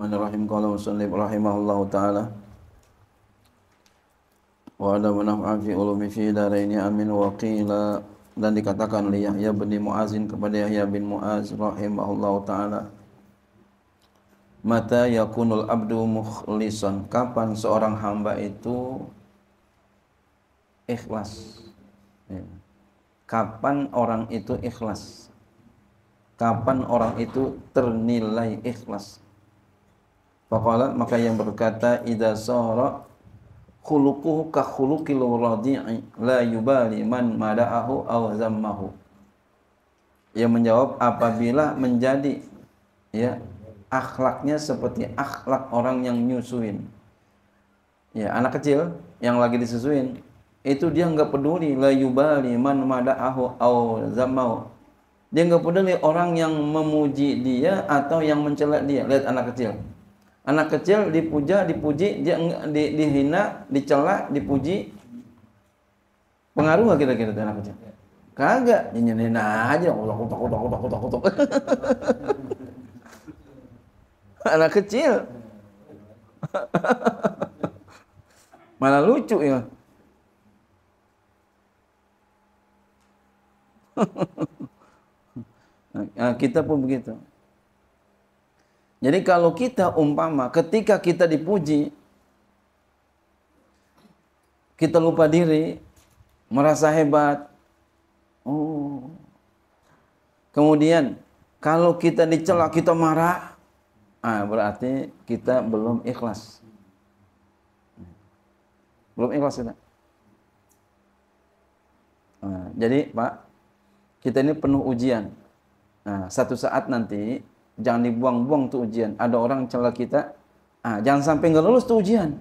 Bismillahirrahmanirrahim. Qala musannif rahimahullahu taala. Wa ada manaf'a fi ulumi fi daraini amin wa qila dan dikatakan li Yahya bin Muazin kepada Yahya bin Muaz rahimahullahu taala. Mata yakunul abdu mukhlisan Kapan seorang hamba itu ikhlas ya. Kapan orang itu ikhlas Kapan orang itu ternilai ikhlas Faqalat maka yang berkata idza sahara khuluquhu ka khuluqil radi'i la yubali man mada'ahu aw zammahu. Yang menjawab apabila menjadi ya akhlaknya seperti akhlak orang yang nyusuin. Ya, anak kecil yang lagi disusuin itu dia nggak peduli la yubali man mada'ahu aw zammahu. Dia nggak peduli orang yang memuji dia atau yang mencela dia. Lihat anak kecil anak kecil dipuja dipuji dia di, dihina dicela dipuji pengaruh gak kira-kira anak kecil kagak nyenyenin aja kutok kutuk kutuk kutuk kutuk kutuk anak kecil malah lucu ya nah, kita pun begitu jadi kalau kita umpama ketika kita dipuji, kita lupa diri, merasa hebat. Oh. Kemudian kalau kita dicela, kita marah, ah berarti kita belum ikhlas. Belum ikhlas kita. Nah, jadi Pak, kita ini penuh ujian. Nah, satu saat nanti Jangan dibuang-buang tuh ujian. Ada orang celah kita, ah, jangan sampai nggak lulus tuh ujian.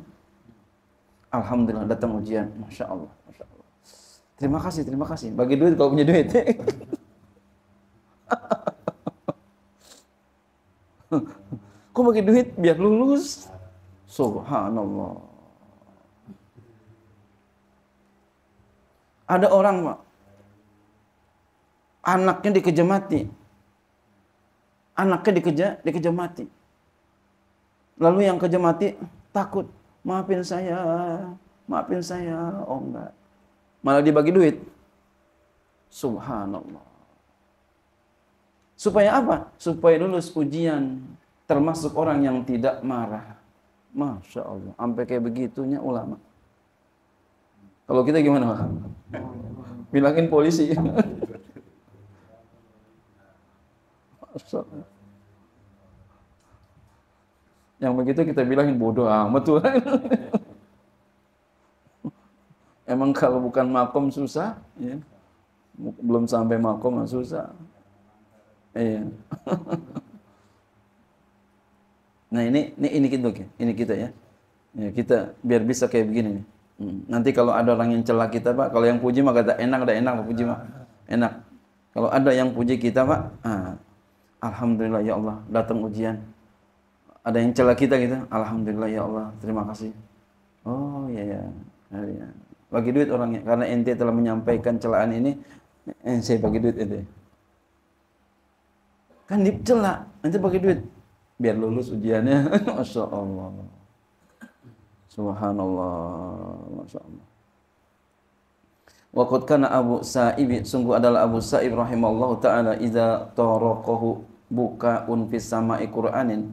Alhamdulillah datang ujian, masya Allah, masya Allah. Terima kasih, terima kasih. Bagi duit kalau punya duit. Kok bagi duit biar lulus? Subhanallah. Ada orang, Pak. Anaknya dikejemati anaknya dikejar, dikejar mati. Lalu yang kejar mati takut, maafin saya, maafin saya. Oh enggak. Malah dibagi duit. Subhanallah. Supaya apa? Supaya lulus ujian. Termasuk orang yang tidak marah. Masya Allah. Sampai kayak begitunya ulama. Kalau kita gimana? Bilangin polisi. Ustaz. Yang begitu kita bilangin bodoh amat tuh. Emang kalau bukan makom susah, ya. belum sampai makom susah. Iya. nah ini ini ini kita ini kita ya. ya kita biar bisa kayak begini nih. Hmm. Nanti kalau ada orang yang celah kita pak, kalau yang puji mah kata enak, ada enak, puji mah enak. Kalau ada yang puji kita pak, ah, Alhamdulillah ya Allah, datang ujian. Ada yang celah kita gitu. Alhamdulillah ya Allah, terima kasih. Oh iya ya. ya. Bagi duit orangnya karena ente telah menyampaikan celaan ini, ente eh, saya bagi duit ente. Kan dicela, ente bagi duit biar lulus ujiannya. Masya Allah. Subhanallah. Masya Allah. Waqad kana Abu Sa'ib sungguh adalah Abu Sa'ib rahimallahu taala idza torokohu buka unfis sama Qur'anin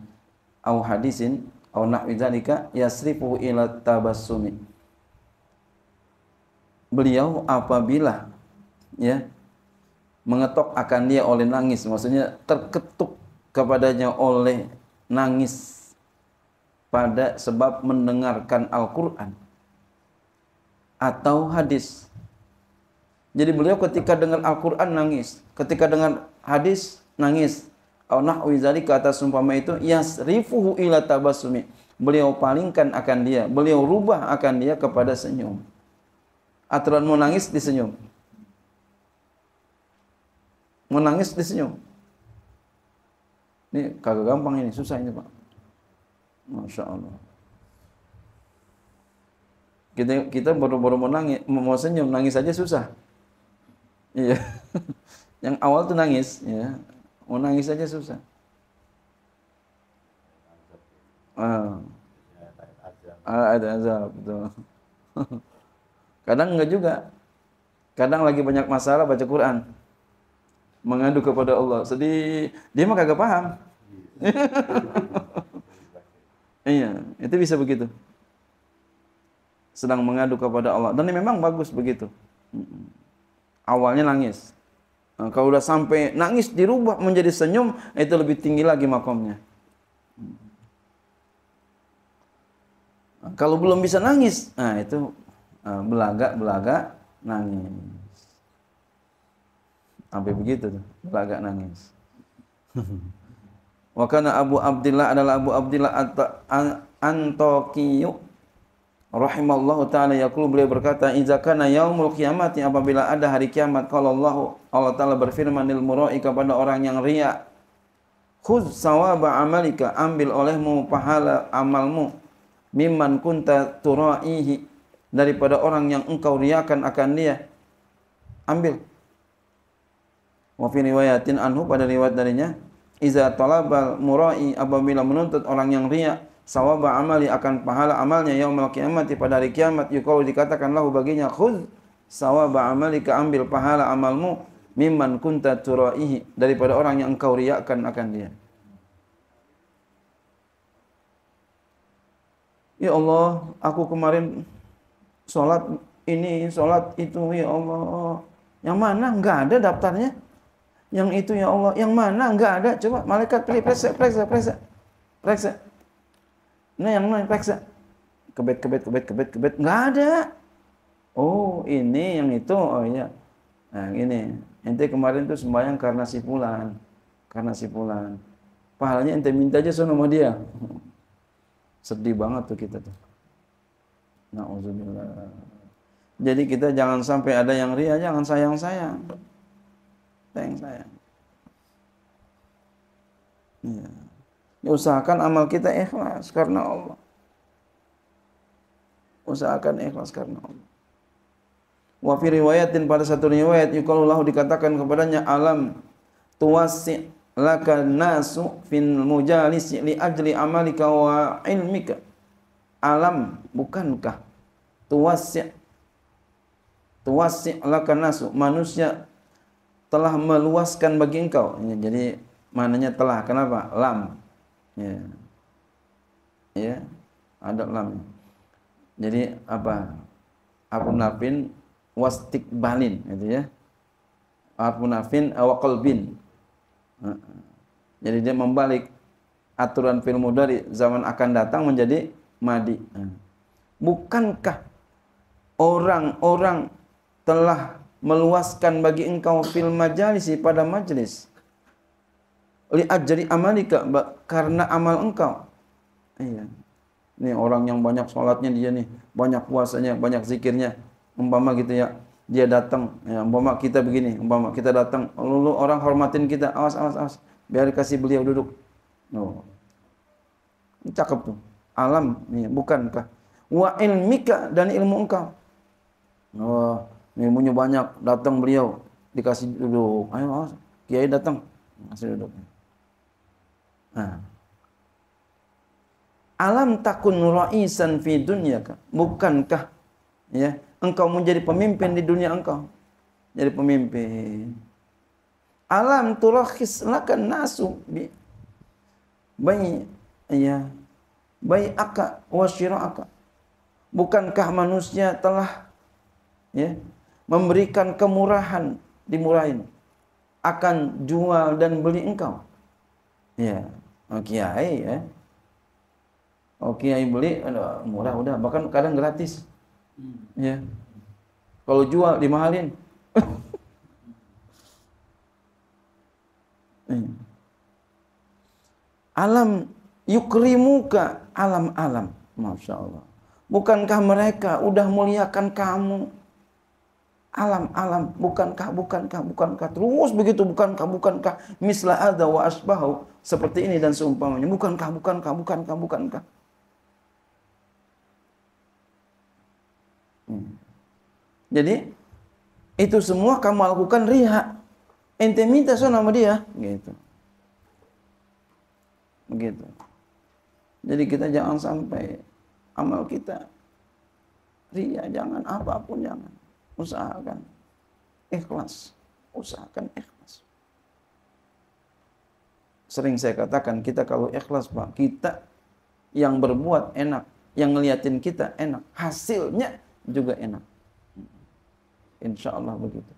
au hadisin au nahwi dzalika yasrifu ila tabassumi. Beliau apabila ya mengetok akan dia oleh nangis, maksudnya terketuk kepadanya oleh nangis pada sebab mendengarkan Al-Qur'an atau hadis. Jadi beliau ketika dengar Al-Qur'an nangis, ketika dengar hadis nangis, au nahwi zalika atas umpama itu yasrifuhu ila tabassumi. Beliau palingkan akan dia, beliau rubah akan dia kepada senyum. Aturan mau nangis disenyum. Mau nangis disenyum. Ini kagak gampang ini, susah ini Pak. Masya Allah. Kita kita baru-baru mau nangis, mau senyum, nangis aja susah. Iya. Yang awal tuh nangis, ya Mau nangis aja susah. Ah. ah ada azab, betul. Kadang enggak juga. Kadang lagi banyak masalah baca Quran. Mengadu kepada Allah. Sedih, dia mah kagak paham. iya, itu bisa begitu. Sedang mengadu kepada Allah. Dan ini memang bagus begitu. Awalnya nangis, Nah, kalau udah sampai nangis dirubah menjadi senyum, itu lebih tinggi lagi makomnya. Nah, kalau belum bisa nangis, nah itu belaga-belaga eh, nangis. Sampai begitu tuh, belaga nangis. Wakana Abu Abdillah adalah Abu Abdillah Antokiyuk rahimallahu taala yaqulu beliau berkata idza kana yaumul qiyamati apabila ada hari kiamat kalau Allah Allah taala berfirman lil murai kepada orang yang riya khudz sawaba amalika ambil olehmu pahala amalmu mimman kunta turaihi daripada orang yang engkau riakan akan dia ambil wa fi riwayatin anhu pada riwayat darinya iza talabal murai apabila menuntut orang yang riya Sawab amali akan pahala amalnya yaumul qiyamati pada hari kiamat yuqalu dikatakan baginya khudz sawab amali keambil pahala amalmu mimman kunta turaihi daripada orang yang engkau riakkan akan dia Ya Allah, aku kemarin sholat ini, sholat itu, ya Allah. Yang mana Enggak ada daftarnya? Yang itu ya Allah, yang mana Enggak ada? Coba malaikat pilih periksa, periksa, periksa, periksa. Nah yang lain periksa. Kebet, kebet, kebet, kebet, kebet. Nggak ada. Oh ini yang itu. Oh iya. Nah ini. Ente kemarin tuh sembahyang karena si pulan. Karena si pulan. Pahalanya ente minta aja sama dia. Sedih banget tuh kita tuh. Na'udzubillah. Jadi kita jangan sampai ada yang ria, jangan sayang-sayang. Sayang-sayang. Iya. -sayang. -sayang. Usahakan amal kita ikhlas karena Allah. Usahakan ikhlas karena Allah. Wa fi riwayatin pada satu riwayat yuqalulahu dikatakan kepadanya alam tuwasi laka nasu fil mujalis li ajli amalika wa ilmika. Alam bukankah tuwasi tuwasi laka nasu manusia telah meluaskan bagi engkau. Jadi mananya telah kenapa? Lam ya ya ada lam jadi apa nafin wastik balin itu ya nafin awakol bin jadi dia membalik aturan film dari zaman akan datang menjadi madi bukankah orang-orang telah meluaskan bagi engkau film majalisi pada majlis? li ajri amalika karena amal engkau. Iya. Nih orang yang banyak sholatnya dia nih, banyak puasanya, banyak zikirnya, umpama gitu ya, dia datang, ya, umpama kita begini, umpama kita datang, lalu orang hormatin kita, awas awas awas, biar kasih beliau duduk. Oh. Cakep tuh. Alam, nih, bukan bukankah? Wa ilmika dan ilmu engkau. Oh, ilmunya banyak, datang beliau, dikasih duduk. Ayo, awas. Kiai datang, kasih duduk. Nah. Alam takun ra'isan fi dunia, Bukankah ya, engkau menjadi pemimpin di dunia engkau? Jadi pemimpin. Alam turakhis lakan nasu bi bayi ya bai'aka wa syira'aka. Bukankah manusia telah ya memberikan kemurahan dimurahin akan jual dan beli engkau? Ya oh, kiai ya oh kiai beli aduh, murah udah bahkan kadang gratis hmm. ya kalau jual dimahalin iya. alam yukrimuka alam-alam masya Allah bukankah mereka udah muliakan kamu alam alam bukankah bukankah bukankah terus begitu bukankah bukankah misla ada wa asbahu seperti ini dan seumpamanya bukankah bukankah bukankah bukankah hmm. jadi itu semua kamu lakukan riha ente minta so nama dia gitu begitu jadi kita jangan sampai amal kita ria jangan apapun jangan usahakan ikhlas usahakan ikhlas sering saya katakan kita kalau ikhlas Pak kita yang berbuat enak yang ngeliatin kita enak hasilnya juga enak insya Allah begitu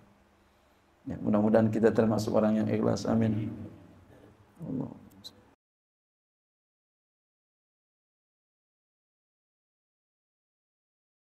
ya, mudah-mudahan kita termasuk orang yang ikhlas amin Allah